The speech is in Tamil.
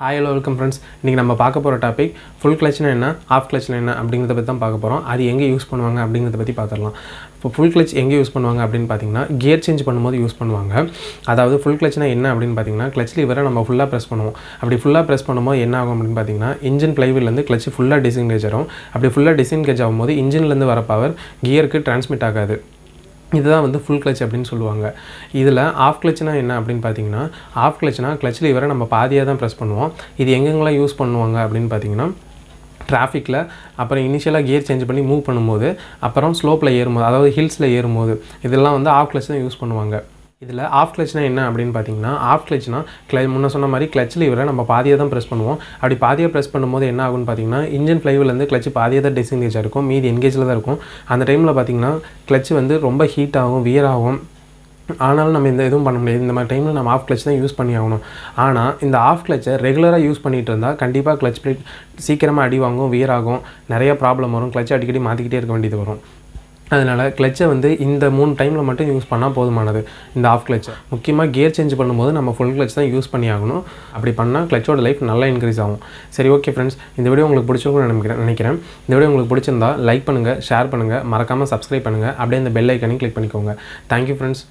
ஹாய் ஹலோ வெல்கம் ஃப்ரெண்ட்ஸ் இன்றைக்கி நம்ம பார்க்க போகிற டாபிக் ஃபுல் கிளச்னா என்ன ஆஃப் கிளச்னா என்ன அப்படிங்கிறத பற்றி தான் பார்க்க போகிறோம் அது எங்கே யூஸ் பண்ணுவாங்க அப்படிங்கிறத பற்றி பார்த்துடலாம் இப்போ ஃபுல் கிளச் எங்கே யூஸ் பண்ணுவாங்க அப்படின்னு பார்த்தீங்கன்னா கியர் சேஞ்ச் பண்ணும்போது யூஸ் பண்ணுவாங்க அதாவது ஃபுல் கிளச்னா என்ன அப்படின்னு பார்த்தீங்கன்னா கிளச்சில் லிவரை நம்ம ஃபுல்லாக ப்ரெஸ் பண்ணுவோம் அப்படி ஃபுல்லாக ப்ரெஸ் பண்ணும்போது என்ன ஆகும் அப்படின்னு பார்த்தீங்கன்னா இன்ஜின் ப்ளைவிலேருந்து கிளச் ஃபுல்லாக டிசைன் கேஜ் ஆகும் அப்படி ஃபுல்லாக கேஜ் ஆகும்போது இன்ஜின்லேருந்து வர பவர் கியருக்கு டிரான்ஸ்மிட் ஆகாது இதுதான் வந்து ஃபுல் கிளச் அப்படின்னு சொல்லுவாங்க இதில் ஆஃப் கிளச்னா என்ன அப்படின்னு பார்த்தீங்கன்னா ஆஃப் கிளச்னா கிளச்சில் லிவரை நம்ம பாதியாக தான் ப்ரெஸ் பண்ணுவோம் இது எங்கெங்கெல்லாம் யூஸ் பண்ணுவாங்க அப்படின்னு பார்த்தீங்கன்னா டிராஃபிக்கில் அப்புறம் இனிஷியலாக கியர் சேஞ்ச் பண்ணி மூவ் பண்ணும்போது அப்புறம் ஸ்லோப்பில் ஏறும்போது அதாவது ஹில்ஸில் ஏறும்போது இதெல்லாம் வந்து ஆஃப் கிளச் தான் யூஸ் பண்ணுவாங்க இதில் ஆஃப் கிளச்னா என்ன அப்படின்னு பார்த்தீங்கன்னா ஆஃப் கிளச்னா கிள முன்ன சொன்ன மாதிரி கிளச் லீவில் நம்ம பாதியை தான் ப்ரெஸ் பண்ணுவோம் அப்படி பாதியை ப்ரெஸ் பண்ணும்போது என்ன ஆகும்னு பார்த்தீங்கன்னா இன்ஜின் ஃப்ளைவிலேருந்து கிளச் பாதியை தான் டிஸ்எங்கேஜாக இருக்கும் மீதி என்கேஜில் தான் இருக்கும் அந்த டைமில் பார்த்தீங்கன்னா கிளச் வந்து ரொம்ப ஹீட் ஆகும் வியர் ஆகும் ஆனாலும் நம்ம இந்த எதுவும் பண்ண முடியாது இந்த மாதிரி டைமில் நம்ம ஆஃப் கிளச் தான் யூஸ் பண்ணி ஆகணும் ஆனால் இந்த ஆஃப் கிளச்சை ரெகுலராக யூஸ் பண்ணிகிட்டு இருந்தால் கண்டிப்பாக கிளச் பிளேட் சீக்கிரமாக அடி வாங்கும் வியர் ஆகும் நிறைய ப்ராப்ளம் வரும் கிளச்சை அடிக்கடி மாற்றிக்கிட்டே இருக்க வேண்டியது வரும் அதனால் கிளச்சை வந்து இந்த மூணு டைமில் மட்டும் யூஸ் பண்ணால் போதுமானது இந்த ஆஃப் கிளச்சை முக்கியமாக கியர் சேஞ்ச் பண்ணும்போது நம்ம ஃபுல் கிளச் தான் யூஸ் பண்ணி ஆகணும் அப்படி பண்ணால் கிளச்சோட லைஃப் நல்லா இன்க்ரீஸ் ஆகும் சரி ஓகே ஃப்ரெண்ட்ஸ் இந்த வீடியோ உங்களுக்கு பிடிச்சிருக்கும்னு நினைக்கிறேன் நினைக்கிறேன் இந்த வீடியோ உங்களுக்கு பிடிச்சிருந்தா லைக் பண்ணுங்கள் ஷேர் பண்ணுங்கள் மறக்காமல் சப்ஸ்கிரைப் பண்ணுங்கள் அப்படியே இந்த பெல் ஐக்கனையும் கிளிக் பண்ணிக்கோங்க தேங்க்யூ ஃப்ரெண்ட்ஸ்